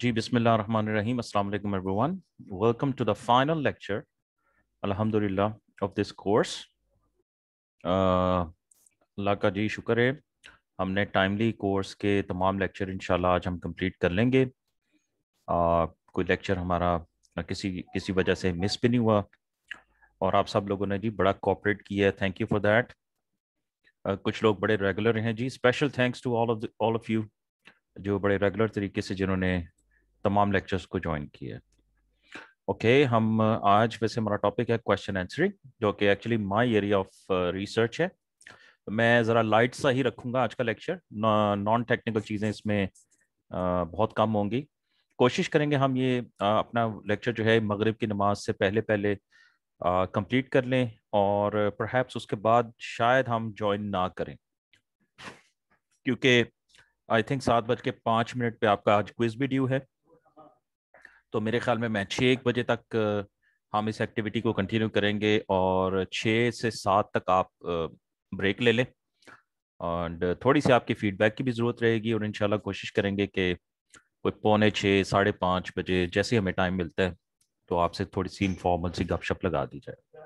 जी बिस्मिल्ल Rahman Rahim. Welcome to the final lecture the final lecture, Alhamdulillah, of Allah का जी शुक्र है हमने टाइमली कोर्स के तमाम लेक्चर इंशाल्लाह आज हम कंप्लीट कर लेंगे आ, कोई लेक्चर हमारा किसी किसी वजह से मिस भी नहीं हुआ और आप सब लोगों ने जी बड़ा कॉपरेट किया है थैंक यू फॉर दैट कुछ लोग बड़े रेगुलर हैं जी special thanks to all of all of you जो बड़े रेगुलर तरीके से जिन्होंने तमाम लेक्चर्स को ज्वाइन किया ओके okay, हम आज वैसे हमारा टॉपिक है क्वेश्चन आंसरिंग जो कि actually my area of research है मैं ज़रा लाइट सा ही रखूँगा आज का लेक्चर नॉन टेक्निकल चीज़ें इसमें बहुत कम होंगी कोशिश करेंगे हम ये अपना लेक्चर जो है मगरिब की नमाज से पहले पहले कंप्लीट कर लें और परहैप्स उसके बाद शायद हम ज्वाइन ना करें क्योंकि आई थिंक सात बज के पाँच मिनट पे आपका आज क्विज भी ड्यू है तो मेरे ख्याल में मैं छः एक बजे तक हम इस एक्टिविटी को कंटिन्यू करेंगे और छः से सात तक आप ब्रेक ले लें एंड थोड़ी सी आपकी फीडबैक की भी ज़रूरत रहेगी और इनशाला कोशिश करेंगे कि कोई पौने छः साढ़े पाँच बजे जैसे हमें टाइम मिलता है तो आपसे थोड़ी सी इनफॉर्मल सी गपशप लगा दी जाए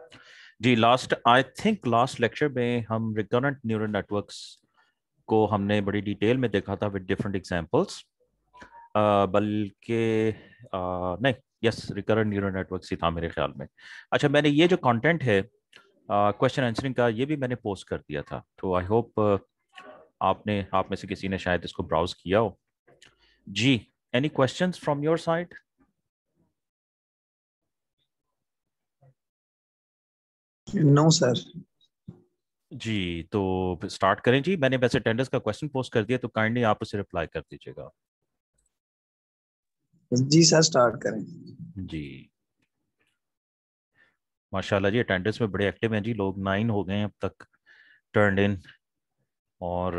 जी last I think last lecture में हम रिकरेंट न्यूरल नेटवर्क्स को हमने बड़ी डिटेल में देखा था विद डिफरेंट एग्जांपल्स बल्कि नहीं यस रिकरेंट न्यूरल नेटवर्क ही था मेरे ख्याल में अच्छा मैंने ये जो कंटेंट है क्वेश्चन आंसरिंग का ये भी मैंने पोस्ट कर दिया था तो आई होप आपने आप में से किसी ने शायद इसको ब्राउज किया हो जी any questions from your side no sir जी तो स्टार्ट करें जी मैंने वैसे टेंडर्स का क्वेश्चन पोस्ट कर दिया तो काइंडली आप उसे रिप्लाई कर दीजिएगा जी सर स्टार्ट करें जी माशाल्लाह जी अटेंडेंस में बड़े एक्टिव हैं जी लोग नाइन हो गए हैं अब तक टर्न इन और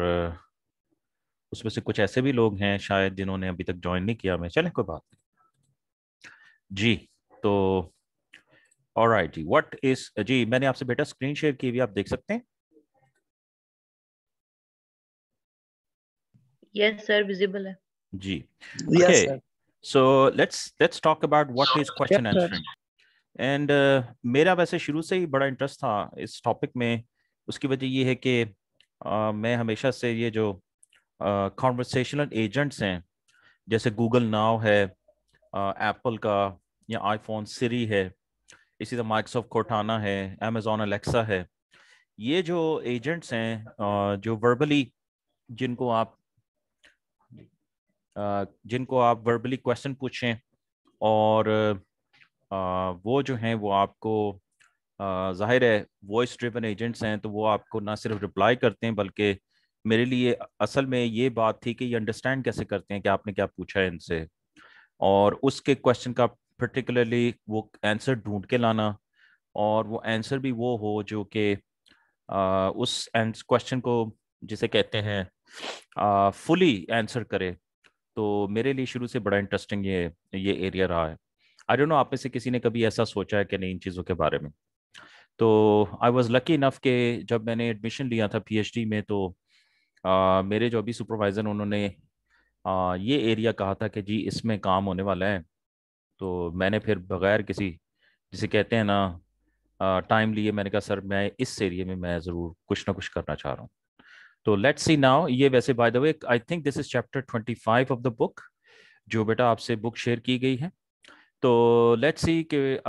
उसमें से कुछ ऐसे भी लोग हैं शायद जिन्होंने अभी तक ज्वाइन नहीं किया मैं चलें कोई बात नहीं जी तो और right, जी व्हाट इज जी मैंने आपसे बेटा स्क्रीन शेयर की हुई आप देख सकते हैं यस सर विजिबल है जी okay yes, okay. so let's let's talk about what is question yes, answering and uh, मेरा वैसे शुरू से ही बड़ा इंटरेस्ट था इस टॉपिक में उसकी वजह ये है कि uh, मैं हमेशा से ये जो कॉन्वर्सेशनल uh, एजेंट्स हैं जैसे गूगल नाव है एप्पल uh, का या आईफोन सीरी है इसी तरह माइक्रोसॉफ्ट कोटाना है अमेजोन अलेक्सा है ये जो एजेंट्स हैं uh, जो वर्बली जिनको आप जिनको आप वर्बली क्वेश्चन पूछें और वो जो हैं वो आपको ज़ाहिर है वॉइस ड्रिवन एजेंट्स हैं तो वो आपको ना सिर्फ रिप्लाई करते हैं बल्कि मेरे लिए असल में ये बात थी कि ये अंडरस्टैंड कैसे करते हैं कि आपने क्या पूछा है इनसे और उसके क्वेश्चन का पर्टिकुलरली वो आंसर ढूंढ के लाना और वो आंसर भी वो हो जो कि उस क्वेश्चन को जिसे कहते हैं फुली आंसर करे तो मेरे लिए शुरू से बड़ा इंटरेस्टिंग ये ये एरिया रहा है आई डोंट नो आप में से किसी ने कभी ऐसा सोचा है कि नहीं इन चीज़ों के बारे में तो आई वॉज लकी इनफ के जब मैंने एडमिशन लिया था पीएचडी में तो आ, मेरे जो अभी सुपरवाइज़र उन्होंने आ, ये एरिया कहा था कि जी इसमें काम होने वाला है तो मैंने फिर बगैर किसी जिसे कहते हैं ना टाइम लिए मैंने कहा सर मैं इस एरिए में मैं ज़रूर कुछ ना कुछ करना चाह रहा हूँ तो लेट सी नाउ ये वैसे by the way I think this is chapter five of the book जो बेटा आपसे बुक शेयर की गई है तो लेट्स सी कि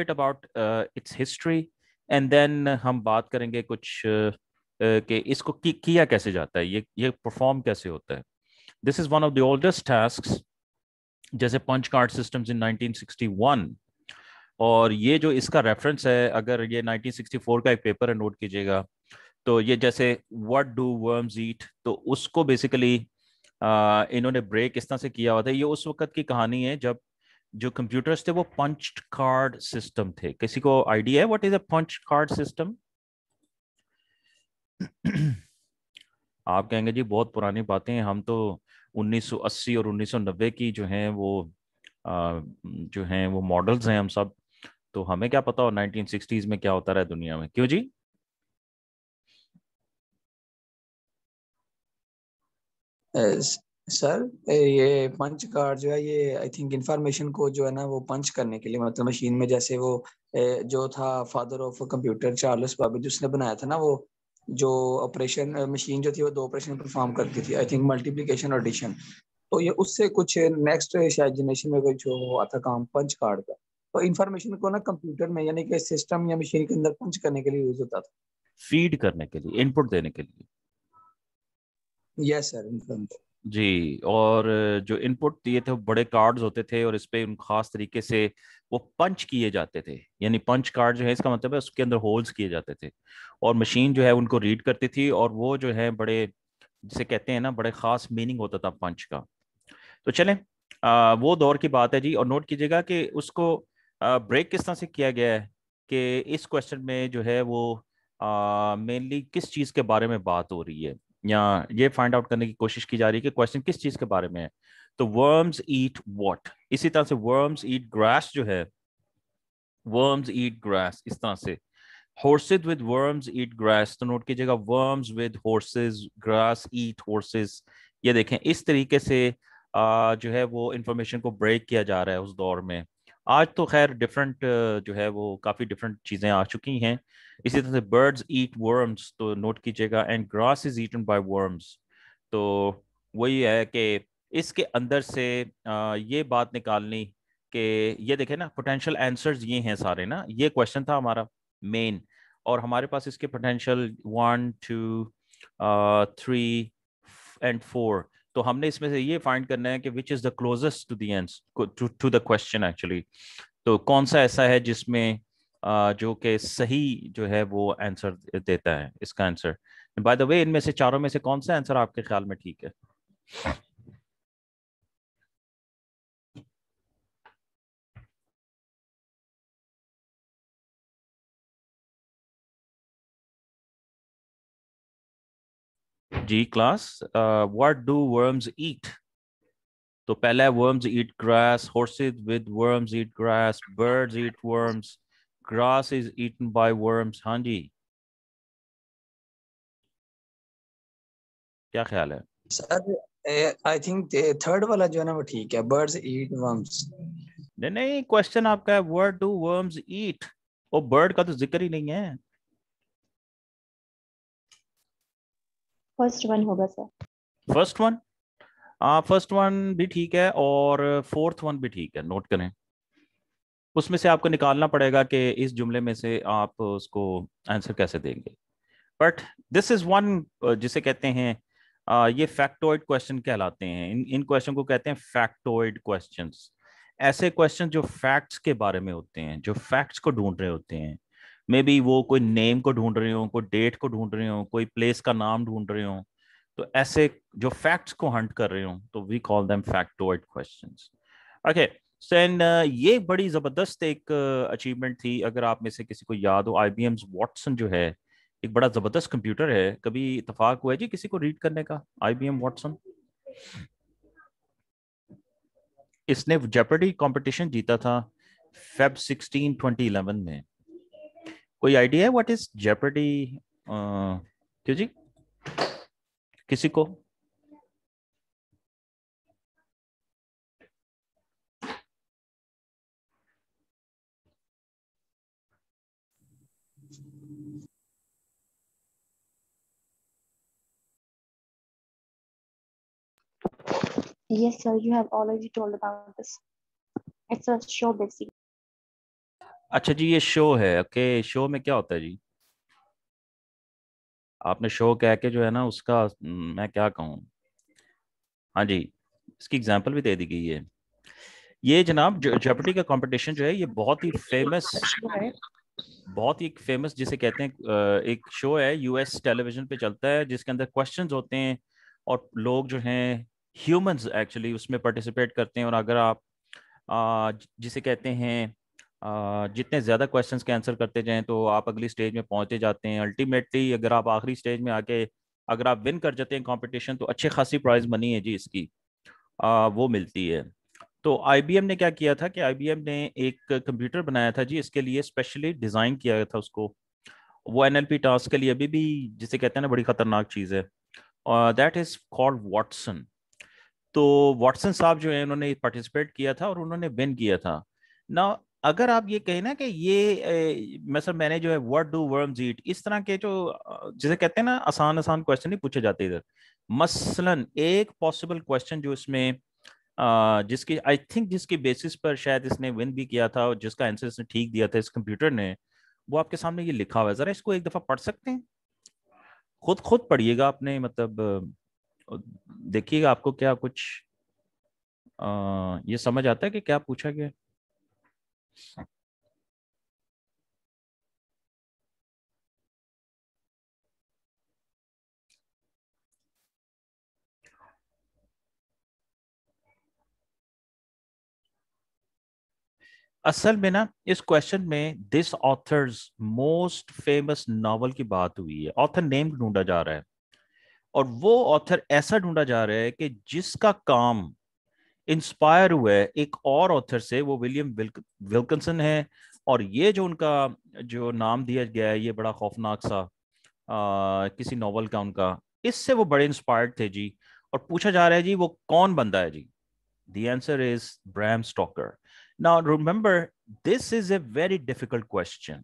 bit about its history and then हम बात करेंगे कुछ uh, कि इसको की, किया कैसे जाता है ये ये परफॉर्म कैसे होता है this is one of the oldest task जैसे पंच कार्ड सिस्टम्स इन 1961 और ये जो इसका रेफरेंस है अगर ये 1964 का एक पेपर है नोट कीजिएगा तो ये जैसे व्हाट डू वर्म्स ईट तो उसको बेसिकली इन्होंने ब्रेक इस तरह से किया हुआ था ये उस वक्त की कहानी है जब जो कंप्यूटर्स थे वो पंच कार्ड सिस्टम थे किसी को आइडिया है what is a punch card system आप कहेंगे जी बहुत पुरानी बातें हैं हम तो 1980 और 1990 की जो हैं वो आ, जो हैं वो मॉडल्स हैं हम सब तो हमें क्या पता हो 1960s में क्या होता रहा दुनिया में क्यों जी सर ये पंच कार्ड जो है ये आई थिंक इंफॉर्मेशन को जो है ना वो पंच करने के लिए मतलब मशीन में जैसे वो जो था father of computer Charles Babbage जिसने बनाया था ना वो जो ऑपरेशन मशीन जो थी वो दो ऑपरेशन परफॉर्म करती थी आई थिंक मल्टीप्लीकेशन और एडिशन तो ये उससे कुछ नेक्स्ट शायद जनरेशन में कुछ हुआ था काम पंच कार्ड का तो इन्फॉर्मेशन को ना कंप्यूटर में यानी कि सिस्टम या मशीन के अंदर पंच करने के लिए यूज होता था फीड करने के लिए इनपुट देने के लिए यस सर जी और जो इनपुट दिए थे वो बड़े कार्ड्स होते थे और इस पे उन खास तरीके से वो पंच किए जाते थे यानी पंच कार्ड जो है इसका मतलब है उसके अंदर होल्स किए जाते थे और मशीन जो है उनको रीड करती थी और वो जो है बड़े जिसे कहते हैं ना बड़े खास मीनिंग होता था पंच का तो चलें आ, वो दौर की बात है जी और नोट कीजिएगा कि उसको आ, ब्रेक किस तरह से किया गया है कि इस क्वेश्चन में जो है वो मेनली किस चीज़ के बारे में बात हो रही है या ये फाइंड आउट करने की कोशिश की जा रही है कि क्वेश्चन किस चीज के बारे में है तो वर्म्स ईट वॉट इसी तरह से वर्म्स ईट ग्रास जो है वर्म्स ईट ग्रास इस तरह से horses with worms eat grass तो नोट कीजिएगा worms with horses grass eat horses ये देखें इस तरीके से आ, जो है वो इंफॉर्मेशन को ब्रेक किया जा रहा है उस दौर में आज तो खैर डिफरेंट जो है वो काफ़ी डिफरेंट चीज़ें आ चुकी हैं इसी तरह से बर्ड्स ईट वर्म्स तो नोट कीजिएगा and grass is eaten by worms तो वही है कि इसके अंदर से ये बात निकालनी कि ये देखें ना पोटेंशियल आंसर्स ये हैं सारे ना ये क्वेश्चन था हमारा मेन और हमारे पास इसके potential one two three and four तो हमने इसमें से ये फाइंड करना है कि which is the closest to dense answer to the question actually तो कौन सा ऐसा है जिसमें जो कि सही जो है वो आंसर देता है इसका आंसर बाय द वे इनमें से चारों में से कौन सा आंसर आपके ख्याल में ठीक है जी class what do worms eat तो पहला है worms eat grass horses with worms eat grass birds eat worms grass is eaten by worms हाँ जी क्या ख्याल है सर आई थिंक थर्ड वाला जो है ना वो ठीक है बर्ड्स ईट वर्म्स नहीं नहीं क्वेश्चन आपका है what do worms eat oh bird का तो जिक्र ही नहीं है फर्स्ट वन होगा sir first one first one भी ठीक है और फोर्थ वन भी ठीक है नोट करें उसमें से आपको निकालना पड़ेगा कि इस जुमले में से आप उसको आंसर कैसे देंगे बट दिस इज वन जिसे कहते हैं आ, ये फैक्टोइड क्वेश्चन कहलाते हैं इन इन क्वेश्चन को कहते हैं फैक्टोइड क्वेश्चंस ऐसे क्वेश्चन जो फैक्ट्स के बारे में होते हैं जो फैक्ट्स को ढूंढ रहे होते हैं मे बी वो कोई नेम को ढूंढ रहे हो कोई डेट को ढूंढ रहे हो कोई प्लेस का नाम ढूंढ रहे हो तो ऐसे जो फैक्ट्स को हंट कर रहे हो तो we call them factoid question okay सैन ये बड़ी जबरदस्त एक अचीवमेंट uh, थी अगर आप में से किसी को याद हो आई बी वॉटसन जो है एक बड़ा जबरदस्त कंप्यूटर है कभी इतफाक हुआ है जी किसी को रीड करने का आई वॉटसन इसने जेपर्डी कंपटीशन जीता था फेब 16 2011 में कोई आइडिया है व्हाट इज जेपर्डी क्यों जी किसी को Yes, sir, you have already told about this. It's a show basically. अच्छा जी ये शो है ओके शो में क्या होता है जी आपने शो कह के जो है ना उसका हम्म, मैं क्या कहूँ हाँ जी इसकी एग्जांपल भी दे दी गई है ये जनाब जेपटी का कंपटीशन जो है ये बहुत ही फेमस बहुत ही फेमस जिसे कहते हैं एक शो है यूएस टेलीविजन पे चलता है जिसके अंदर क्वेश्चन होते हैं और लोग जो हैं ह्यूमंस एक्चुअली उसमें पार्टिसिपेट करते हैं और अगर आप जिसे कहते हैं जितने ज़्यादा क्वेश्चन के आंसर करते जाएँ तो आप अगली स्टेज में पहुँचते जाते हैं अल्टीमेटली अगर आप आखिरी स्टेज में आके अगर आप विन कर जाते हैं कंपटीशन तो अच्छे खासी प्राइज मनी है जी इसकी आ, वो मिलती है तो आई ने क्या किया था कि आई ने एक कंप्यूटर बनाया था जी इसके लिए स्पेशली डिज़ाइन किया गया था उसको वो एन टास्क के लिए अभी भी जिसे कहते हैं ना बड़ी ख़तरनाक चीज़ है दैट इज़ कॉल्ड वाटसन तो वाटसन साहब जो है उन्होंने पार्टिसिपेट किया था और उन्होंने विन किया था ना अगर आप ये कहें ना कि ये मतलब मैंने जो है व्हाट डू वर्म्स ईट इस तरह के जो जिसे कहते हैं ना आसान आसान क्वेश्चन नहीं पूछे जाते इधर मसलन एक पॉसिबल क्वेश्चन जो इसमें जिसकी आई थिंक जिसकी बेसिस पर शायद इसने विन भी किया था और जिसका आंसर इसने ठीक दिया था इस कंप्यूटर ने वो आपके सामने ये लिखा हुआ है जरा इसको एक दफा पढ़ सकते हैं खुद खुद पढ़िएगा आपने मतलब देखिएगा आपको क्या कुछ आ, ये समझ आता है कि क्या पूछा गया असल में ना इस क्वेश्चन में this author's most famous novel की बात हुई है ऑथर नेम ढूंढा जा रहा है और वो ऑथर ऐसा ढूंढा जा रहा है कि जिसका काम इंस्पायर हुए एक और ऑथर से वो विलियम विल्कनसन है और ये जो उनका जो नाम दिया गया है ये बड़ा खौफनाक सा आ, किसी नावल का उनका इससे वो बड़े इंस्पायर्ड थे जी और पूछा जा रहा है जी वो कौन बंदा है जी the answer is Bram Stoker now remember this is a very difficult question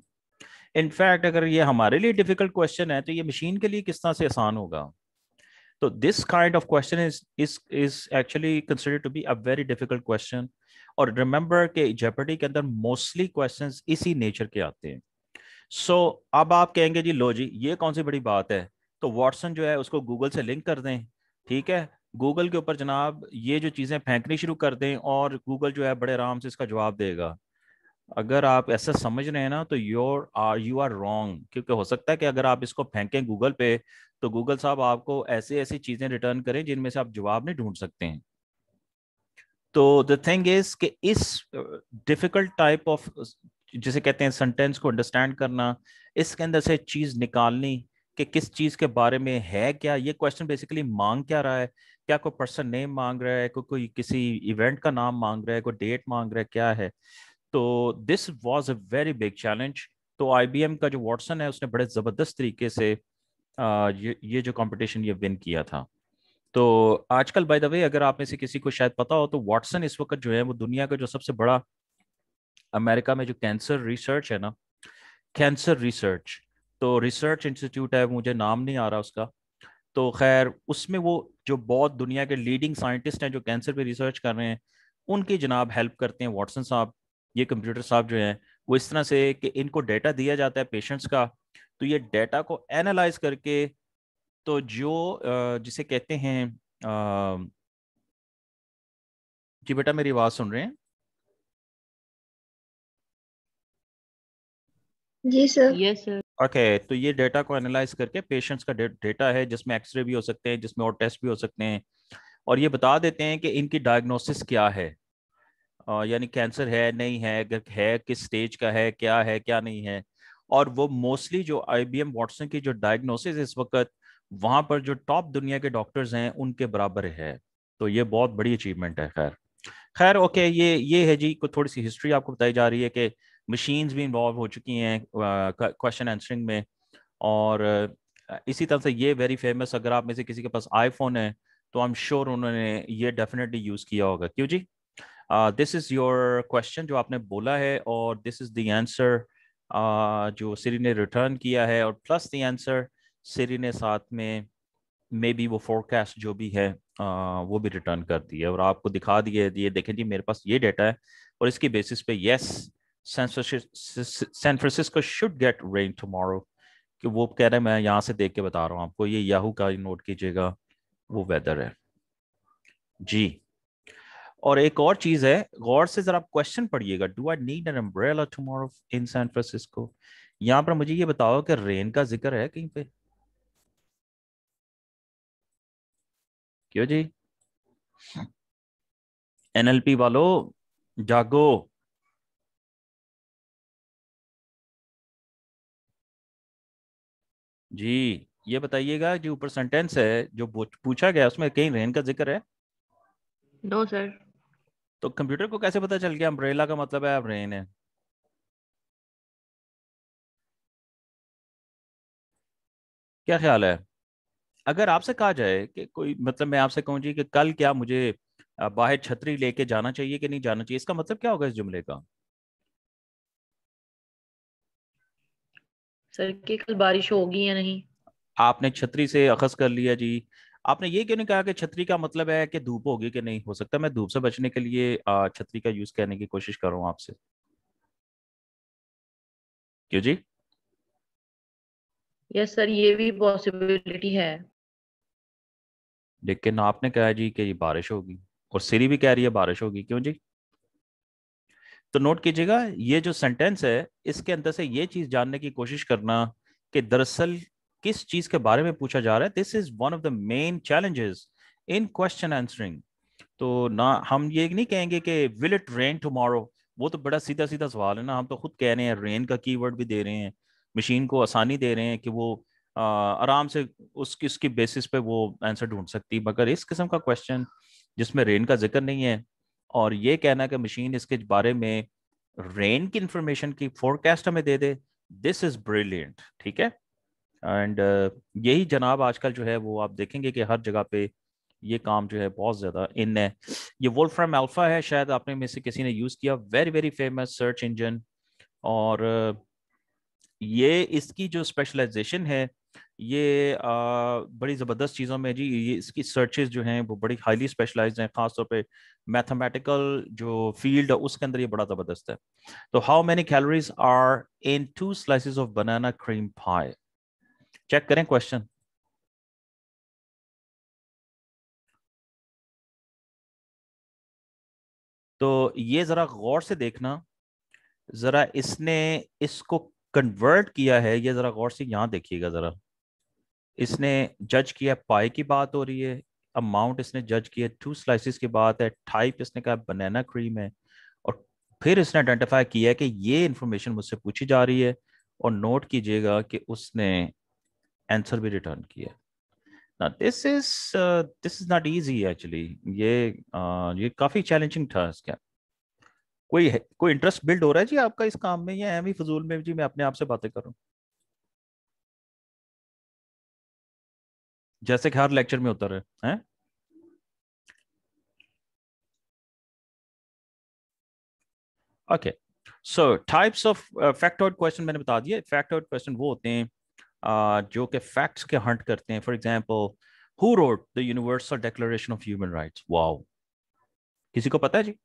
in fact अगर ये हमारे लिए डिफिकल्ट क्वेश्चन है तो ये मशीन के लिए किस तरह से आसान होगा तो this kind of question is is is actually consider to be a very difficult question और रिमेंबर के जेपर्टी के अंदर मोस्टली क्वेश्चन इसी नेचर के आते हैं सो so, अब आप कहेंगे जी लो जी ये कौन सी बड़ी बात है तो वॉटसन जो है उसको गूगल से लिंक कर दें ठीक है गूगल के ऊपर जनाब ये जो चीज़ें फेंकनी शुरू कर दें और गूगल जो है बड़े आराम से इसका जवाब देगा अगर आप ऐसा समझ रहे हैं ना तो you're are you are wrong क्योंकि हो सकता है कि अगर आप इसको फेंकें गूगल पे तो गूगल साहब आपको ऐसी ऐसी चीजें रिटर्न करें जिनमें से आप जवाब नहीं ढूंढ सकते हैं तो द थिंग इज कि इस डिफिकल्ट टाइप ऑफ जिसे कहते हैं सेंटेंस को अंडरस्टैंड करना इसके अंदर से चीज निकालनी कि किस चीज के बारे में है क्या ये क्वेश्चन बेसिकली मांग क्या रहा है क्या कोई पर्सन नेम मांग रहा है कोई कोई किसी इवेंट का नाम मांग रहा है कोई डेट मांग रहा है क्या है तो this was a very big challenge तो आई का जो वॉटसन है उसने बड़े ज़बरदस्त तरीके से ये जो कॉम्पिटिशन ये विन किया था तो आजकल बाय द वे अगर आप में से किसी को शायद पता हो तो वॉटसन इस वक्त जो है वो दुनिया का जो सबसे बड़ा अमेरिका में जो कैंसर रिसर्च है ना कैंसर रिसर्च तो रिसर्च इंस्टीट्यूट है मुझे नाम नहीं आ रहा उसका तो खैर उसमें वो जो बहुत दुनिया के लीडिंग साइंटिस्ट हैं जो कैंसर पे रिसर्च कर रहे हैं उनकी जनाब हेल्प करते हैं वाटसन साहब ये कंप्यूटर साहब जो हैं वो इस तरह से कि इनको डेटा दिया जाता है पेशेंट्स का तो ये डेटा को एनालाइज करके तो जो जिसे कहते हैं जी बेटा मेरी आवाज़ सुन रहे हैं जी सर यस सर ओके तो ये डेटा को एनालाइज करके पेशेंट्स का डेटा है जिसमें एक्सरे भी हो सकते हैं जिसमें और टेस्ट भी हो सकते हैं और ये बता देते हैं कि इनकी डायग्नोसिस क्या है यानी कैंसर है नहीं है अगर है किस स्टेज का है क्या है क्या नहीं है और वो मोस्टली जो आई बी एम वाटसन की जो डायग्नोसिस इस वक्त वहाँ पर जो टॉप दुनिया के डॉक्टर्स हैं उनके बराबर है तो ये बहुत बड़ी अचीवमेंट है खैर खैर ओके ये ये है जी को थोड़ी सी हिस्ट्री आपको बताई जा रही है कि मशीन्स भी इन्वॉल्व हो चुकी हैं क्वेश्चन आंसरिंग में और इसी तरह से ये वेरी फेमस अगर आप में से किसी के पास आईफोन है तो आई एम श्योर उन्होंने ये डेफिनेटली यूज़ किया होगा क्यों जी दिस इज योर क्वेश्चन जो आपने बोला है और दिस इज द आंसर जो सिरी ने रिटर्न किया है और प्लस द आंसर सिरी ने साथ में मे बी वो फोरकास्ट जो भी है आ, uh, वो भी रिटर्न कर दी है और आपको दिखा दिए ये देखें जी मेरे पास ये डेटा है और इसकी बेसिस पे yes San Francisco should get rain tomorrow कि वो कह रहे हैं मैं यहाँ से देख के बता रहा हूँ आपको ये याहू का नोट कीजिएगा वो वेदर है जी और एक और चीज है गौर से जरा क्वेश्चन पढ़िएगा do I need an umbrella tomorrow in San Francisco यहाँ पर मुझे ये बताओ कि रेन का जिक्र है कहीं पे क्यों जी एनएलपी वालो जागो जी ये बताइएगा जो ऊपर सेंटेंस है जो पूछा गया उसमें कहीं रेन का जिक्र है नो सर तो कंप्यूटर को कैसे पता चल गया अम्ब्रेला का मतलब है ब्रेन है क्या ख्याल है अगर आपसे कहा जाए कि कोई मतलब मैं आपसे कहूँ जी कि कल क्या मुझे बाहर छतरी लेके जाना चाहिए कि नहीं जाना चाहिए इसका मतलब क्या होगा इस जुमले का सर कल बारिश होगी या नहीं आपने छतरी से अखस कर लिया जी आपने ये क्यों नहीं कहा कि छतरी का मतलब है कि धूप होगी कि नहीं हो सकता मैं धूप से बचने के लिए छतरी का यूज करने की कोशिश कर रहा हूं आपसे क्यों जी यस सर ये भी पॉसिबिलिटी है लेकिन आपने कहा जी कि ये बारिश होगी और सिरी भी कह रही है बारिश होगी क्यों जी तो नोट कीजिएगा ये जो सेंटेंस है इसके अंदर से ये चीज जानने की कोशिश करना कि दरअसल किस चीज के बारे में पूछा जा रहा है this is one of the main challenges in question answering तो ना हम ये नहीं कहेंगे कि विल इट रेन टुमारो वो तो बड़ा सीधा सीधा सवाल है ना हम तो खुद कह रहे हैं रेन का कीवर्ड भी दे रहे हैं मशीन को आसानी दे रहे हैं कि वो आ, आराम से उसकी उसकी बेसिस पे वो आंसर ढूंढ सकती है मगर इस किस्म का क्वेश्चन जिसमें रेन का जिक्र नहीं है और ये कहना कि मशीन इसके बारे में रेन की इंफॉर्मेशन की फोरकास्ट हमें दे दे दिस इज ब्रिलियंट ठीक है एंड uh, यही जनाब आजकल जो है वो आप देखेंगे कि हर जगह पे ये काम जो है बहुत ज़्यादा इन है ये फ्राम अल्फ़ा है शायद आपने में से किसी ने यूज़ किया very very famous search engine और uh, ये इसकी जो स्पेशलाइजेशन है ये आ, uh, बड़ी ज़बरदस्त चीज़ों में जी ये इसकी सर्चेज जो हैं वो बड़ी हाईली स्पेशलाइज हैं खासतौर पे मैथमेटिकल जो फील्ड है उसके अंदर ये बड़ा ज़बरदस्त है तो how many calories are in two slices of banana cream pie check करें क्वेश्चन तो ये ज़रा गौर से देखना ज़रा इसने इसको कन्वर्ट किया है ये ज़रा गौर से यहां देखिएगा ज़रा इसने जज किया पाई की बात हो रही है अमाउंट इसने जज किया टू स्लाइसिस की बात है टाइप इसने कहा बनाना क्रीम है और फिर इसने आइडेंटिफाई किया कि ये इंफॉर्मेशन मुझसे पूछी जा रही है और नोट कीजिएगा कि उसने आंसर भी रिटर्न किया ना this is this is not easy actually ये uh, ये काफ़ी चैलेंजिंग था इसका कोई है, कोई इंटरेस्ट बिल्ड हो रहा है जी आपका इस काम में या एमी फजूल में जी मैं अपने आप से बातें करूं जैसे कि हर लेक्चर में होता है, है? Okay so types of factoid question मैंने बता दिया फैक्टोइड क्वेश्चन वो होते हैं जो कि फैक्ट्स के हंट करते हैं for example who wrote the Universal Declaration of Human Rights wow किसी को पता है जी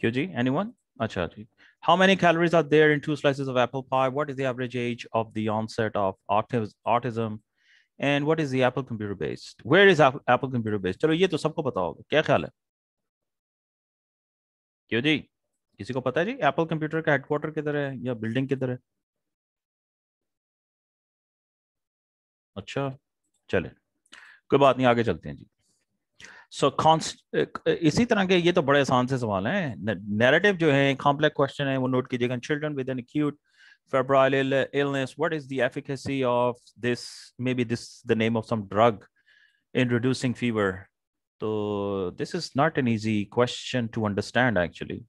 क्यों जी एनीवन अच्छा जी how many calories are there in two slices of apple pie what is the average age of the onset of autism and what is the apple computer based where is apple computer based chalo ye to sabko pata hoga kya khayal hai क्यों जी किसी को पता है जी Apple computer का headquarter किधर है या बिल्डिंग किधर है अच्छा चले कोई बात नहीं आगे चलते हैं जी सो so, इसी तरह के ये तो बड़े आसान से सवाल हैं नैरेटिव जो है कॉम्प्लेक्स क्वेश्चन है वो नोट कीजिएगा children with an acute febrile illness what is the efficacy of this maybe this the name of some drug in reducing fever तो this is not an easy question to understand actually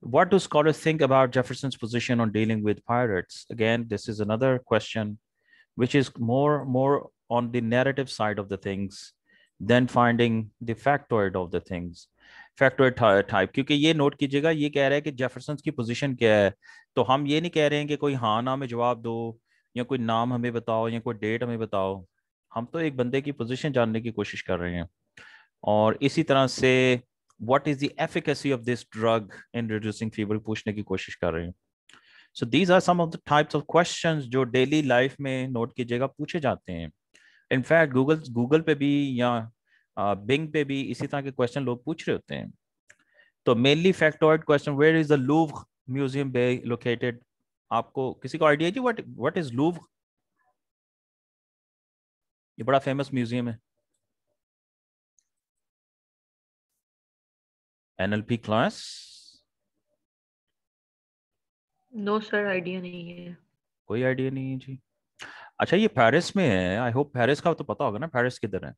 What do scholars think about Jefferson's position on dealing with pirates? Again, this is another question, which is more more on the narrative side of the things than finding the factoid of the things. Factoid type क्योंकि ये note कीजिएगा ये कह रहा है कि Jefferson की position क्या है तो हम ये नहीं कह रहे हैं कि कोई हाँ ना में जवाब दो या कोई नाम हमें बताओ या कोई डेट हमें बताओ हम तो एक बंदे की पोजीशन जानने की कोशिश कर रहे हैं और इसी तरह से what is the efficacy of this drug in reducing fever पूछने की कोशिश कर रहे हैं so these are some of the types of questions जो डेली लाइफ में नोट कीजिएगा पूछे जाते हैं इनफैक्ट गूगल गूगल पे भी या बिंग uh, पे भी इसी तरह के क्वेश्चन लोग पूछ रहे होते हैं तो mainly factoid question where is the Louvre museum be located आपको किसी को आइडिया जी व्हाट व्हाट इज लूव ये बड़ा फेमस म्यूजियम है NLP class no sir idea नहीं है कोई आइडिया नहीं है जी अच्छा ये पेरिस में है आई होप पेरिस का तो पता होगा ना पेरिस किधर है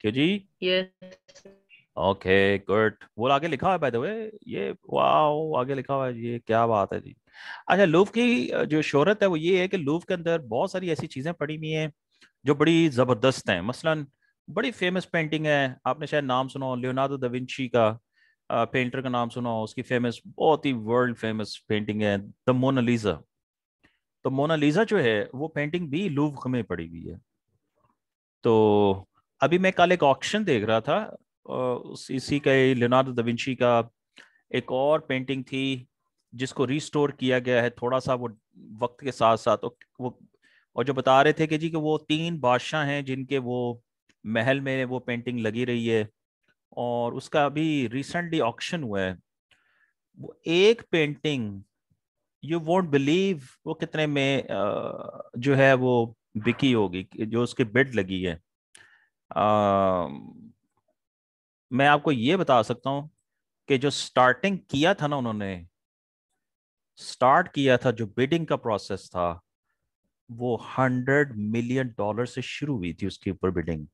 क्यों जी ओके गुड वो आगे लिखा हुआ है बाय द वे ये वाओ आगे लिखा हुआ है ये क्या बात है जी अच्छा लूफ की जो शोहरत है वो ये है कि लूफ के अंदर बहुत सारी ऐसी चीजें पड़ी हुई हैं जो बड़ी जबरदस्त हैं मसलन बड़ी फेमस पेंटिंग है आपने शायद नाम सुना हो लियोनार्डो दविंची का पेंटर का नाम सुना हो उसकी फेमस बहुत ही वर्ल्ड फेमस पेंटिंग है द मोनालीजा तो मोनालीजा जो है वो पेंटिंग भी लूव में पड़ी हुई है तो अभी मैं कल एक ऑप्शन देख रहा था इसी का लियोनार्डो दविंची का एक और पेंटिंग थी जिसको रिस्टोर किया गया है थोड़ा सा वो वक्त के साथ साथ वो और जो बता रहे थे कि जी कि वो तीन बादशाह हैं जिनके वो महल में वो पेंटिंग लगी रही है और उसका अभी रिसेंटली ऑक्शन हुआ है वो एक पेंटिंग यू वोंट बिलीव वो कितने में जो है वो बिकी होगी जो उसके बिड लगी है आ, मैं आपको ये बता सकता हूँ कि जो स्टार्टिंग किया था ना उन्होंने स्टार्ट किया था जो बिडिंग का प्रोसेस था वो हंड्रेड मिलियन डॉलर से शुरू हुई थी उसके ऊपर बिडिंग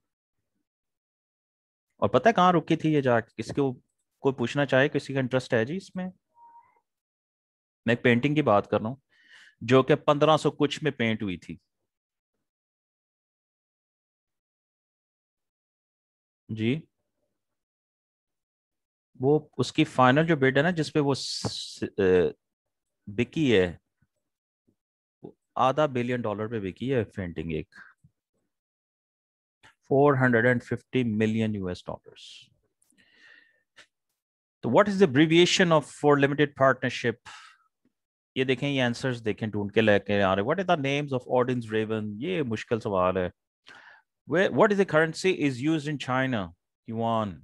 और पता है कहाँ रुकी थी ये जाके किसके कोई पूछना चाहे किसी का इंटरेस्ट है जी इसमें मैं एक पेंटिंग की बात कर रहा हूँ जो कि 1500 कुछ में पेंट हुई थी जी वो उसकी फाइनल जो बेड है ना जिसपे वो बिकी है आधा बिलियन डॉलर पे बिकी है पेंटिंग एक 450 million US dollars. So what is the abbreviation of for limited partnership? Yeah, they can answers, they can don't What are the names of Auden's Raven? Yeah, Mushkal Where what is the currency is used in China? Yuan.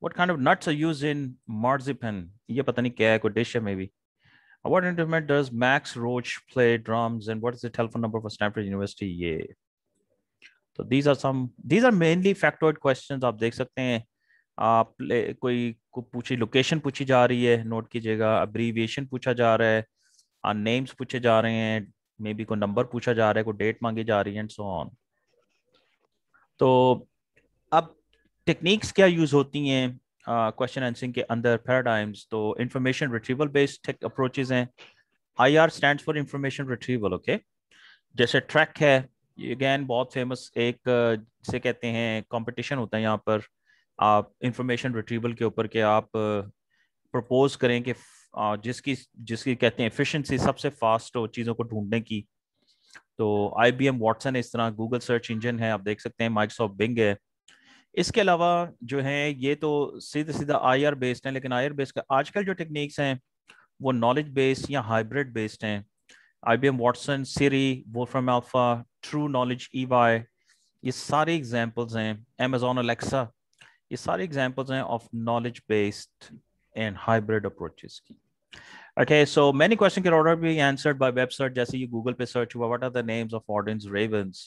What kind of nuts are used in Marzipan? maybe. What instrument does Max Roach play drums? And what is the telephone number for Stanford University? Yeah. तो these are some these are mainly factoid questions आप देख सकते हैं आप कोई को पूछी location पूछी जा रही है नोट कीजिएगा अब्रीविएशन पूछा जा रहा है नेम्स पूछे जा रहे हैं मे बी कोई नंबर पूछा जा रहा है कोई डेट मांगी जा रही है एंड सो ऑन तो अब टेक्निक्स क्या यूज होती हैं क्वेश्चन आंसरिंग के अंदर पैराडाइम्स तो इंफॉर्मेशन रिट्रीवल बेस्ड अप्रोचेज हैं I R stand for information retrieval okay जैसे ट्रैक है अगैन बहुत फेमस एक जिसे कहते हैं कंपटीशन होता है यहाँ पर आप इंफॉर्मेशन रिट्रीवल के ऊपर के आप प्रपोज करें कि जिसकी जिसकी कहते हैं एफिशिएंसी सबसे फास्ट हो चीज़ों को ढूंढने की तो आई बी एम वाटसन इस तरह गूगल सर्च इंजन है आप देख सकते हैं माइक्रोसॉफ्ट बिंग है इसके अलावा जो है ये तो सीधे सीधा आई आर बेस्ड है लेकिन आई आर बेस्ड आजकल जो टेक्निक्स हैं वो नॉलेज बेस्ड या हाइब्रिड बेस्ड हैं IBM Watson, Siri, Wolfram Alpha, True Knowledge, EY, ये सारे एग्जाम्पल्स हैं Amazon Alexa, ये सारे एग्जाम्पल्स हैं of knowledge based and hybrid approaches की Okay, so many questions can already be answered by web search. जैसे you Google पे search what are the names of Odin's ravens?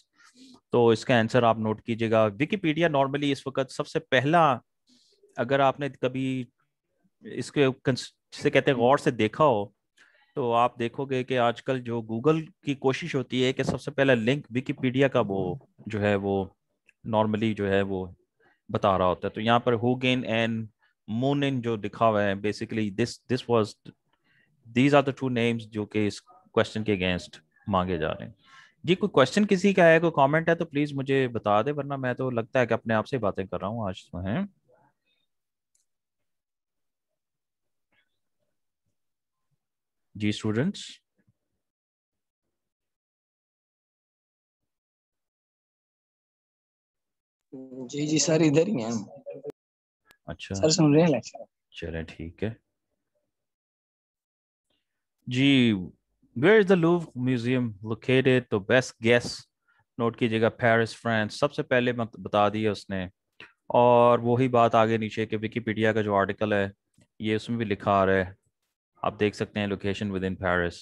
तो इसका answer आप note कीजिएगा विकीपीडिया नॉर्मली इस वक्त सबसे पहला अगर आपने कभी इसके से कहते हैं गौर से देखा हो तो आप देखोगे कि आजकल जो गूगल की कोशिश होती है कि सबसे पहले लिंक विकीपीडिया का वो जो है वो नॉर्मली जो है वो बता रहा होता है तो यहाँ पर हुगेन एंड इन जो दिखा हुआ है basically this this was these are the two names जो कि इस क्वेश्चन के अगेंस्ट मांगे जा रहे हैं जी कोई क्वेश्चन किसी का है कोई कमेंट है तो प्लीज मुझे बता दे वरना मैं तो लगता है कि अपने आप से बातें कर रहा हूँ आज जो है जी स्टूडेंट्स जी जी सर इधर ही हैं अच्छा सर सुन रहे हैं लेक्चर चले ठीक है जी where is the Louvre museum located तो बेस्ट गेस नोट कीजिएगा पेरिस फ्रांस सबसे पहले बता दिया उसने और वही बात आगे नीचे के विकीपीडिया का जो आर्टिकल है ये उसमें भी लिखा आ रहा है आप देख सकते हैं लोकेशन विद इन पेरिस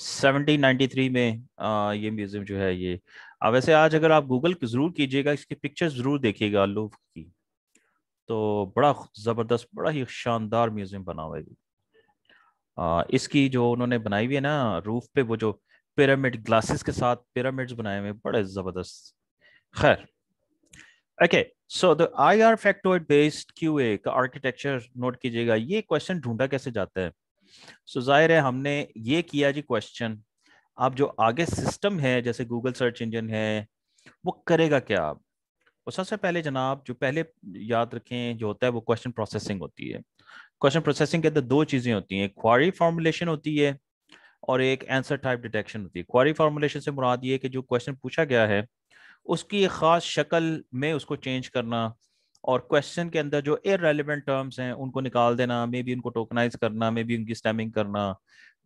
1793 में आ, ये म्यूजियम जो है ये अब वैसे आज अगर आप गूगल जरूर कीजिएगा इसकी पिक्चर जरूर देखिएगा लूफ की तो बड़ा ज़बरदस्त बड़ा ही शानदार म्यूजियम बना हुआ है इसकी जो उन्होंने बनाई हुई है ना रूफ पे वो जो पिरामिड ग्लासेस के साथ पिरामिड्स बनाए हुए बड़े ज़बरदस्त खैर okay so the ir factoid based qa का architecture note कीजिएगा ये question ढूंढा कैसे जाता है so जाहिर है हमने ये किया जी question आप जो आगे system है जैसे google search engine है वो करेगा क्या आप सबसे पहले जनाब जो पहले याद रखें जो होता है वो क्वेश्चन प्रोसेसिंग होती है क्वेश्चन प्रोसेसिंग के अंदर दो चीज़ें होती हैं क्वारी फॉर्मुलेशन होती है और एक आंसर टाइप डिटेक्शन होती है क्वारी फॉर्मुलेशन से मुराद ये कि जो क्वेश्चन पूछा गया है उसकी एक ख़ास शक्ल में उसको चेंज करना और क्वेश्चन के अंदर जो इरेलीवेंट टर्म्स हैं उनको निकाल देना मे बी उनको टोकनाइज करना मे बी उनकी स्टेमिंग करना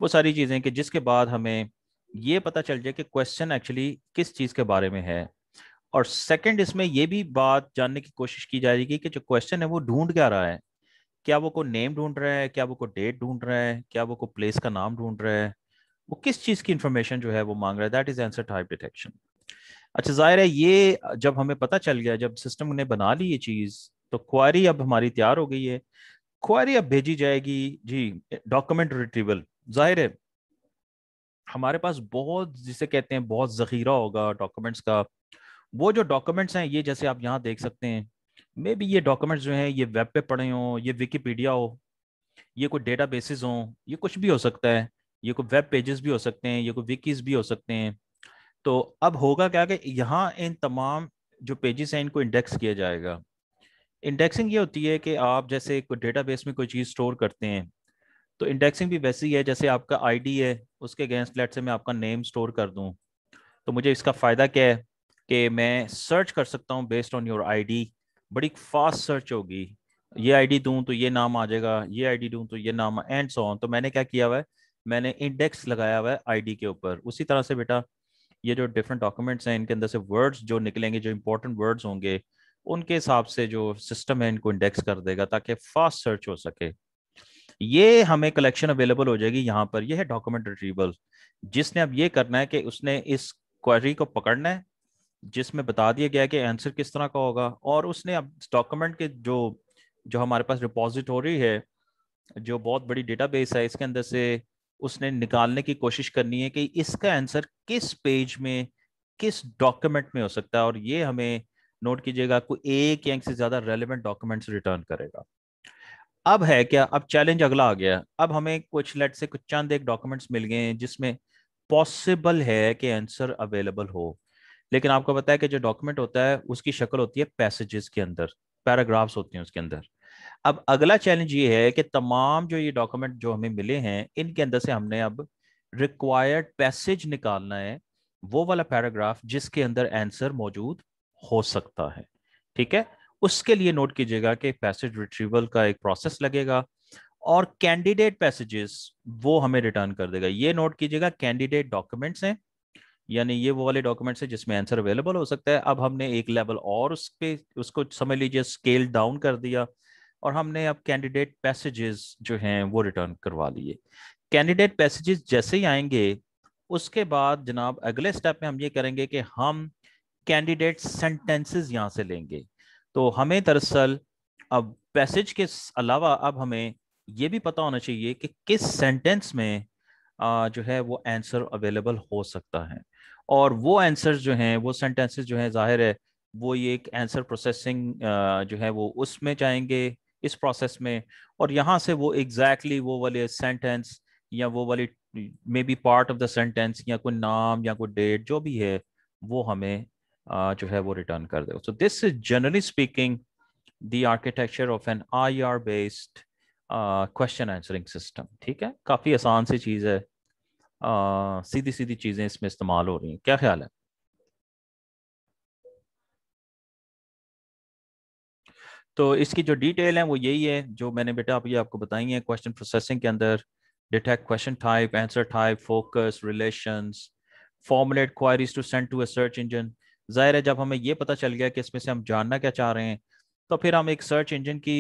वो सारी चीज़ें कि जिसके बाद हमें ये पता चल जाए कि क्वेश्चन एक्चुअली किस चीज़ के बारे में है और सेकंड इसमें यह भी बात जानने की कोशिश की जाएगी कि जो क्वेश्चन है वो ढूंढ क्या रहा है क्या वो को नेम ढूंढ रहा है क्या वो को डेट ढूंढ रहा है क्या वो को प्लेस का नाम ढूंढ रहा है वो किस चीज़ की इंफॉर्मेशन जो है वो मांग रहा है that is answer type detection अच्छा जाहिर है ये जब हमें पता चल गया जब सिस्टम ने बना ली ये चीज़ तो क्वारी अब हमारी तैयार हो गई है क्वारी अब भेजी जाएगी जी डॉक्यूमेंट रिट्रीवल जाहिर है हमारे पास बहुत जिसे कहते हैं बहुत जखीरा होगा डॉक्यूमेंट्स का वो जो डॉक्यूमेंट्स हैं ये जैसे आप यहाँ देख सकते हैं मे बी ये डॉक्यूमेंट्स जो हैं ये वेब पे पड़े हों ये विकीपीडिया हो ये कोई डेटा बेसिस हों ये कुछ भी हो सकता है ये कोई वेब पेजेस भी हो सकते हैं ये कोई विकीज भी हो सकते हैं तो अब होगा क्या कि यहाँ इन तमाम जो पेजेस हैं इनको इंडेक्स किया जाएगा इंडेक्सिंग ये होती है कि आप जैसे कोई डेटाबेस में कोई चीज़ स्टोर करते हैं तो इंडेक्सिंग भी वैसी है जैसे आपका आईडी है उसके अगेंस्ट लेट से मैं आपका नेम स्टोर कर दूं तो मुझे इसका फ़ायदा क्या है कि मैं सर्च कर सकता हूँ बेस्ड ऑन योर आईडी बड़ी फास्ट सर्च होगी ये आईडी दूं तो ये नाम आ जाएगा ये आईडी दूं तो ये नाम एंड सो ऑन तो मैंने क्या किया हुआ है मैंने इंडेक्स लगाया हुआ है आई के ऊपर उसी तरह से बेटा ये जो डिफरेंट डॉक्यूमेंट्स हैं इनके अंदर से वर्ड्स जो निकलेंगे जो इंपॉर्टेंट वर्ड्स होंगे उनके हिसाब से जो सिस्टम है इनको इंडेक्स कर देगा ताकि फास्ट सर्च हो सके ये हमें कलेक्शन अवेलेबल हो जाएगी यहाँ पर यह है डॉक्यूमेंट रिट्रीवल जिसने अब ये करना है कि उसने इस क्वेरी को पकड़ना है जिसमें बता दिया गया कि आंसर किस तरह का होगा और उसने अब डॉक्यूमेंट के जो जो हमारे पास रिपोजिटोरी है जो बहुत बड़ी डेटाबेस है इसके अंदर से उसने निकालने की कोशिश करनी है कि इसका आंसर किस पेज में किस डॉक्यूमेंट में हो सकता है और ये हमें नोट कीजिएगा कोई एक या एक से ज्यादा रेलिवेंट डॉक्यूमेंट्स रिटर्न करेगा अब है क्या अब चैलेंज अगला आ गया अब हमें कुछ लेट से कुछ चंद एक डॉक्यूमेंट्स मिल गए हैं जिसमें पॉसिबल है कि आंसर अवेलेबल हो लेकिन आपको पता है कि जो डॉक्यूमेंट होता है उसकी शक्ल होती है पैसेजेस के अंदर पैराग्राफ्स होते हैं उसके अंदर अब अगला चैलेंज ये है कि तमाम जो ये डॉक्यूमेंट जो हमें मिले हैं इनके अंदर से हमने अब रिक्वायर्ड पैसेज निकालना है वो वाला पैराग्राफ जिसके अंदर आंसर मौजूद हो सकता है ठीक है उसके लिए नोट कीजिएगा कि पैसेज रिट्रीवल का एक प्रोसेस लगेगा और कैंडिडेट पैसेजेस वो हमें रिटर्न कर देगा ये नोट कीजिएगा कैंडिडेट डॉक्यूमेंट्स हैं यानी ये वो वाले डॉक्यूमेंट्स हैं जिसमें आंसर अवेलेबल हो सकता है अब हमने एक लेवल और उस पर उसको समझ लीजिए स्केल डाउन कर दिया और हमने अब कैंडिडेट पैसेजेस जो हैं वो रिटर्न करवा लिए कैंडिडेट पैसेजेस जैसे ही आएंगे उसके बाद जनाब अगले स्टेप में हम ये करेंगे कि हम कैंडिडेट सेंटेंसेस यहाँ से लेंगे तो हमें दरअसल अब पैसेज के अलावा अब हमें ये भी पता होना चाहिए कि किस सेंटेंस में आ, जो है वो आंसर अवेलेबल हो सकता है और वो आंसर जो हैं वो सेंटेंसेस जो हैं जाहिर है वो ये एक आंसर प्रोसेसिंग जो है वो उसमें जाएंगे इस प्रोसेस में और यहाँ से वो एग्जैक्टली exactly वो वाले सेंटेंस या वो वाली maybe part of the sentence या कोई नाम या कोई डेट जो भी है वो हमें जो है वो रिटर्न कर दे so this is generally speaking the architecture of an I R based question answering system ठीक है काफ़ी आसान सी चीज़ है uh, सीधी सीधी चीज़ें इसमें इस्तेमाल हो रही हैं क्या ख्याल है तो इसकी जो डिटेल है वो यही है जो मैंने बेटा आप ये आपको बताई है क्वेश्चन प्रोसेसिंग के अंदर detect question type answer type focus relation formulate queries to send to a search engine जाहिर है जब हमें ये पता चल गया कि इसमें से हम जानना क्या चाह रहे हैं तो फिर हम एक सर्च इंजन की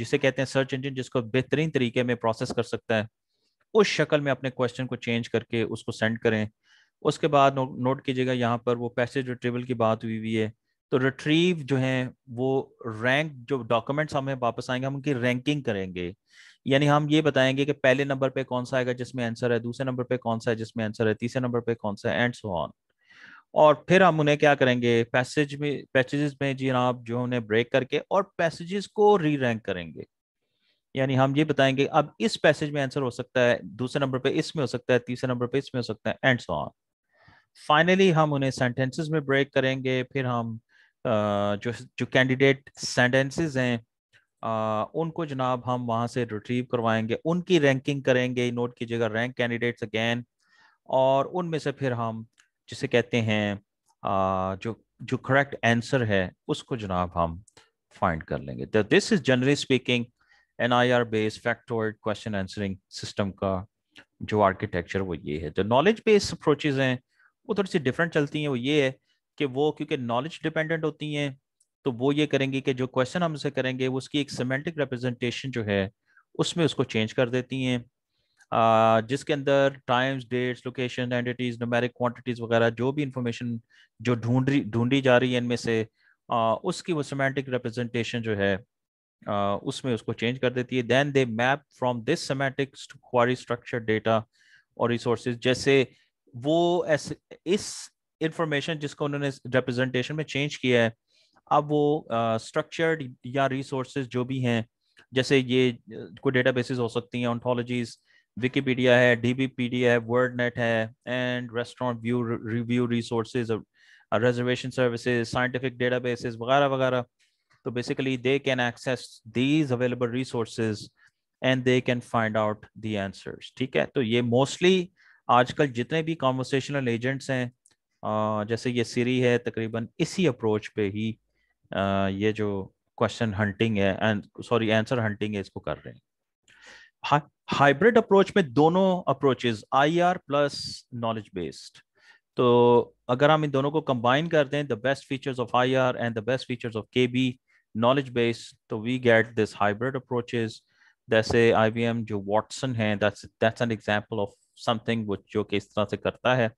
जिसे कहते हैं सर्च इंजन जिसको बेहतरीन तरीके में प्रोसेस कर सकता है उस शक्ल में अपने क्वेश्चन को चेंज करके उसको सेंड करें उसके बाद नो, नोट कीजिएगा यहाँ पर वो पैसेज रिट्रीवल की बात हुई हुई है तो रिट्रीव जो है वो रैंक जो डॉक्यूमेंट्स हमें वापस आएंगे हम उनकी रैंकिंग करेंगे यानी हम ये बताएंगे कि पहले नंबर पे कौन सा आएगा जिसमें आंसर है दूसरे नंबर पे कौन सा है जिसमें आंसर है तीसरे नंबर पे कौन सा है एंड सो ऑन और फिर हम उन्हें क्या करेंगे पैसेज में पैसेजेस में जी हाँ, आप जो उन्हें ब्रेक करके और पैसेजेस को री रैंक करेंगे यानी हम ये बताएंगे अब इस पैसेज में आंसर हो सकता है दूसरे नंबर पे इसमें हो सकता है तीसरे नंबर पे इसमें हो सकता है एंड सो ऑन फाइनली हम उन्हें सेंटेंसेस में ब्रेक करेंगे फिर हम जो जो कैंडिडेट सेंटेंसेस हैं आ, उनको जनाब हम वहाँ से रिट्रीव करवाएंगे उनकी रैंकिंग करेंगे नोट कीजिएगा रैंक कैंडिडेट्स अगैन और उनमें से फिर हम जिसे कहते हैं आ, जो जो करेक्ट आंसर है उसको जनाब हम फाइंड कर लेंगे तो this is generally speaking an I R based factored question answering system का जो आर्किटेक्चर वो ये है जो नॉलेज बेस्ड अप्रोचेज हैं वो थोड़ी सी डिफरेंट चलती हैं वो ये है कि वो क्योंकि नॉलेज डिपेंडेंट होती हैं तो वो ये करेंगी कि जो क्वेश्चन हमसे करेंगे उसकी एक सीमेंटिक रिप्रेजेंटेशन जो है उसमें उसको चेंज कर देती हैं जिसके अंदर times dates location entities numeric quantities वगैरह जो भी इंफॉर्मेशन जो ढूंढ रही ढूंढी जा रही है इनमें से आ, उसकी वो सीमेंटिक रिप्रेजेंटेशन जो है आ, उसमें उसको चेंज कर देती है then they map from this semantic query structure data और रिसोर्स जैसे वो ऐसे इस इंफॉर्मेशन जिसको उन्होंने रिप्रेजेंटेशन में चेंज किया है अब वो स्ट्रक्चर्ड uh, या रिसोर्सेज जो भी हैं जैसे ये कोई डेटा बेसिस हो सकती हैं ऑन्थोलॉजीज विकीपीडिया है डीबीपीडिया है वर्ड नेट है and restaurant view review resources reservation services scientific data bases वगैरह वगैरह तो basically they can access these available resources and they can find out the answers ठीक है तो ये मोस्टली आजकल जितने भी कॉन्वर्सेशनल एजेंट्स हैं जैसे ये सीरी है तकरीबन इसी अप्रोच पे ही ये जो क्वेश्चन हंटिंग है एंड सॉरी आंसर हंटिंग है इसको कर रहे हैं हाइब्रिड अप्रोच में दोनों approaches IR plus knowledge based तो अगर हम इन दोनों को कंबाइन कर दें the best features of IR and the best features of KB knowledge based तो we get this hybrid approaches जैसे आईबीएम जो वॉटसन है that's that's an example of something जो कि इस तरह से करता है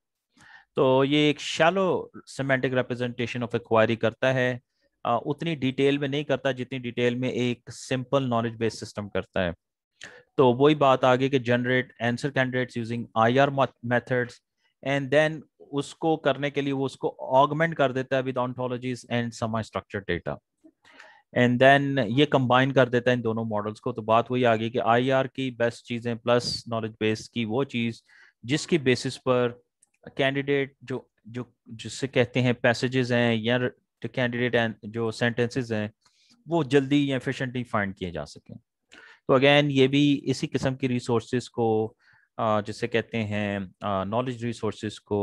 तो ये एक shallow semantic representation of enquiry करता है उतनी डिटेल में नहीं करता जितनी डिटेल में एक सिंपल नॉलेज बेस सिस्टम करता है तो वही बात आगे कि generate answer candidates using IR methods and then उसको करने के लिए वो उसको ऑगमेंट कर देता है with ontologies and semi structure data and then ये कंबाइन कर देता है इन दोनों मॉडल्स को तो बात वही आ गई कि आईआर की बेस्ट चीज़ें प्लस नॉलेज बेस की वो चीज़ जिसकी बेसिस पर कैंडिडेट जो जो जिससे कहते हैं पैसेजेस हैं या कैंडिडेट एंड जो सेंटेंसेस हैं वो जल्दी या एफिशिएंटली फाइंड किए जा सकें तो अगेन ये भी इसी किस्म की रिसोर्स को जिसे कहते हैं नॉलेज रिसोर्स को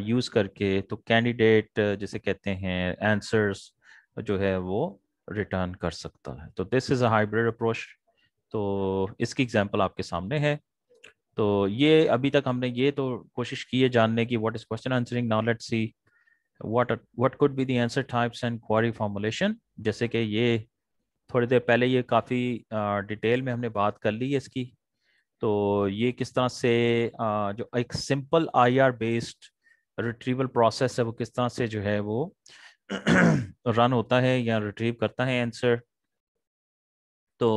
यूज़ करके तो कैंडिडेट जिसे कहते हैं आंसर्स जो है वो रिटर्न कर सकता है तो this is a hybrid approach तो इसकी एग्जांपल आपके सामने है तो ये अभी तक हमने ये तो कोशिश की है जानने की what is question answering now let's see what what could be the answer types and query formulation जैसे कि ये थोड़ी देर पहले ये काफ़ी डिटेल में हमने बात कर ली है इसकी तो ये किस तरह से आ, जो एक simple IR based retrieval process है वो किस तरह से जो है वो रन होता है या रिट्रीव करता है आंसर तो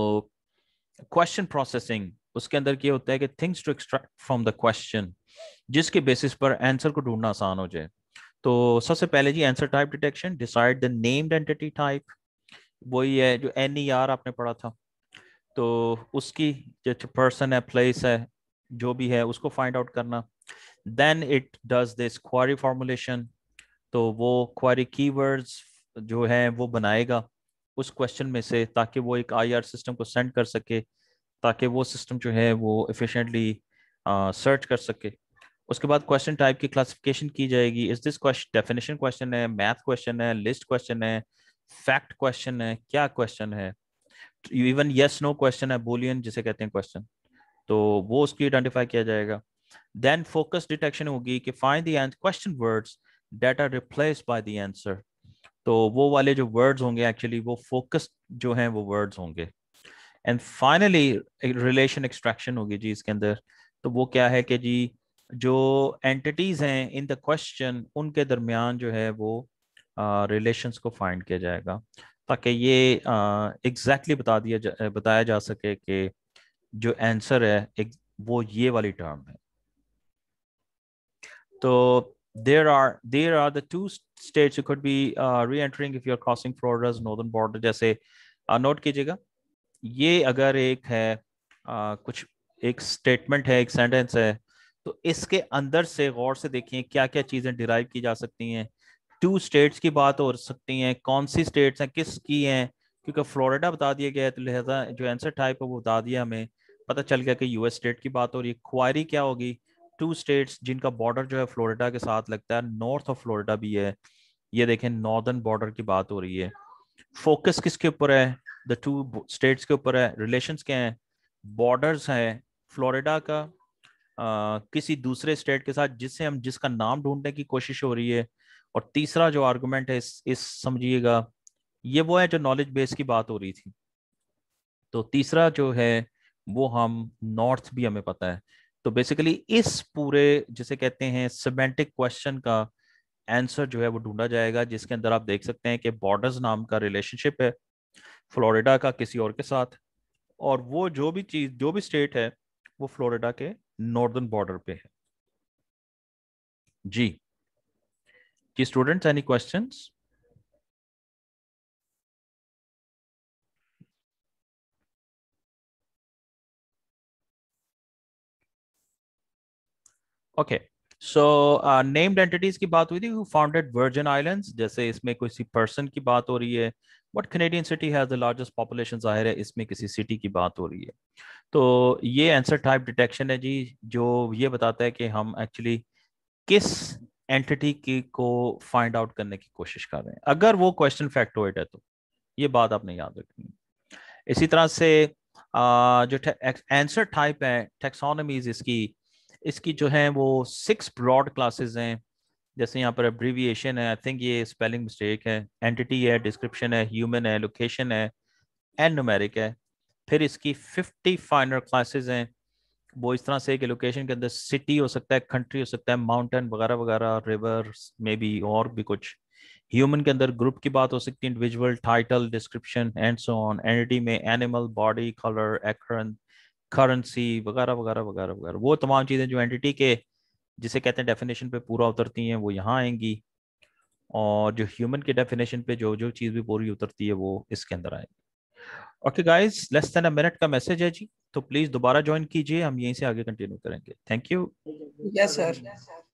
क्वेश्चन प्रोसेसिंग उसके अंदर ये होता है कि things to extract from the question जिसके बेसिस पर आंसर को ढूंढना आसान हो जाए तो सबसे पहले जी answer type detection decide the named entity type वही है जो एन ई आर आपने पढ़ा था तो उसकी जो पर्सन है प्लेस है जो भी है उसको फाइंड आउट करना then it does this query formulation तो वो क्वारी वर्ड्स जो है वो बनाएगा उस क्वेश्चन में से ताकि वो एक आईआर सिस्टम को सेंड कर सके ताकि वो सिस्टम जो है वो एफिशिएंटली सर्च कर सके उसके बाद क्वेश्चन टाइप की क्लासिफिकेशन की जाएगी इस दिस क्वेश्चन डेफिनेशन क्वेश्चन है मैथ क्वेश्चन है लिस्ट क्वेश्चन है फैक्ट क्वेश्चन है क्या क्वेश्चन है इवन यस नो क्वेश्चन है बोलियन जिसे कहते हैं क्वेश्चन तो वो उसकी आइडेंटिफाई किया जाएगा देन फोकस डिटेक्शन होगी कि find the and question words that are replace by the answer तो वो वाले जो वर्ड्स होंगे एक्चुअली वो फोकस जो हैं वो वर्ड्स होंगे एंड फाइनली रिलेशन एक्सट्रैक्शन होगी जी इसके अंदर तो वो क्या है कि जी जो एंटिटीज हैं इन द क्वेश्चन उनके दरमियान जो है वो रिलेशंस uh, को फाइंड किया जाएगा ताकि ये एग्जैक्टली uh, exactly बता दिया जा, बताया जा सके कि जो आंसर है एक वो ये वाली टर्म है तो there are there are the two states re-entering be uh, re-entering if जैसे uh, कीजिएगा ये अगर एक है आ, कुछ एक स्टेटमेंट है एक सेंटेंस है तो इसके अंदर से गौर से देखिए क्या क्या चीज़ें डिराइव की जा सकती हैं टू स्टेट्स की बात हो सकती हैं कौन सी स्टेट्स हैं किस की हैं क्योंकि फ्लोरिडा बता दिया गया है तो लिहाजा जो आंसर टाइप है वो बता दिया हमें पता चल गया कि यूएस स्टेट की बात हो रही है क्वायरी क्या होगी टू स्टेट्स जिनका बॉर्डर जो है फ्लोरिडा के साथ लगता है नॉर्थ ऑफ फ्लोरिडा भी है ये देखें नॉर्दर्न बॉर्डर की बात हो रही है फोकस किसके ऊपर है द टू स्टेट्स के ऊपर है रिलेशंस क्या हैं बॉर्डर्स है फ्लोरिडा का आ, किसी दूसरे स्टेट के साथ जिससे हम जिसका नाम ढूंढने की कोशिश हो रही है और तीसरा जो आर्गूमेंट है इस, इस समझिएगा ये वो है जो नॉलेज बेस की बात हो रही थी तो तीसरा जो है वो हम नॉर्थ भी हमें पता है तो बेसिकली इस पूरे जिसे कहते हैं सिमेंटिक क्वेश्चन का आंसर जो है वो ढूंढा जाएगा जिसके अंदर आप देख सकते हैं कि बॉर्डर्स नाम का रिलेशनशिप है फ्लोरिडा का किसी और के साथ और वो जो भी चीज जो भी स्टेट है वो फ्लोरिडा के नॉर्दर्न बॉर्डर पे है जी जी students any questions okay so named entities की बात हुई थी फाउंडेड वर्जिन आइलैंड्स जैसे इसमें किसी पर्सन की बात हो रही है but Canadian city has the largest population ज़ाहिर है इसमें किसी सिटी की बात हो रही है तो ये आंसर टाइप डिटेक्शन है जी जो ये बताता है कि हम एक्चुअली किस एंटिटी की को फाइंड आउट करने की कोशिश कर रहे हैं अगर वो क्वेश्चन फैक्टोइड है तो ये बात आपने याद रखनी इसी तरह से जो आंसर टाइप है टेक्सोनमीज इसकी इसकी जो है वो सिक्स ब्रॉड क्लासेस हैं जैसे यहाँ पर अब्रीविएशन है आई थिंक ये स्पेलिंग मिस्टेक है एंटिटी है डिस्क्रिप्शन है ह्यूमन है लोकेशन है एंड नुमेरिक है फिर इसकी फिफ्टी फाइनल क्लासेज हैं वो इस तरह से कि लोकेशन के अंदर सिटी हो सकता है कंट्री हो सकता है माउंटेन वगैरह वगैरह रिवर्स मे बी और भी कुछ ह्यूमन के अंदर ग्रुप की बात हो सकती है individual title description and so on entity में एनिमल बॉडी कलर एक्रन करेंसी वगैरह वगैरह वगैरह वगैरह वो तमाम चीज़ें जो एंटिटी के जिसे कहते हैं डेफिनेशन पे पूरा उतरती हैं वो यहाँ आएंगी और जो ह्यूमन के डेफिनेशन पे जो जो चीज़ भी पूरी उतरती है वो इसके अंदर आएगी okay guys less than a minute का मैसेज है जी तो प्लीज़ दोबारा ज्वाइन कीजिए हम यहीं से आगे कंटिन्यू करेंगे थैंक यू यस सर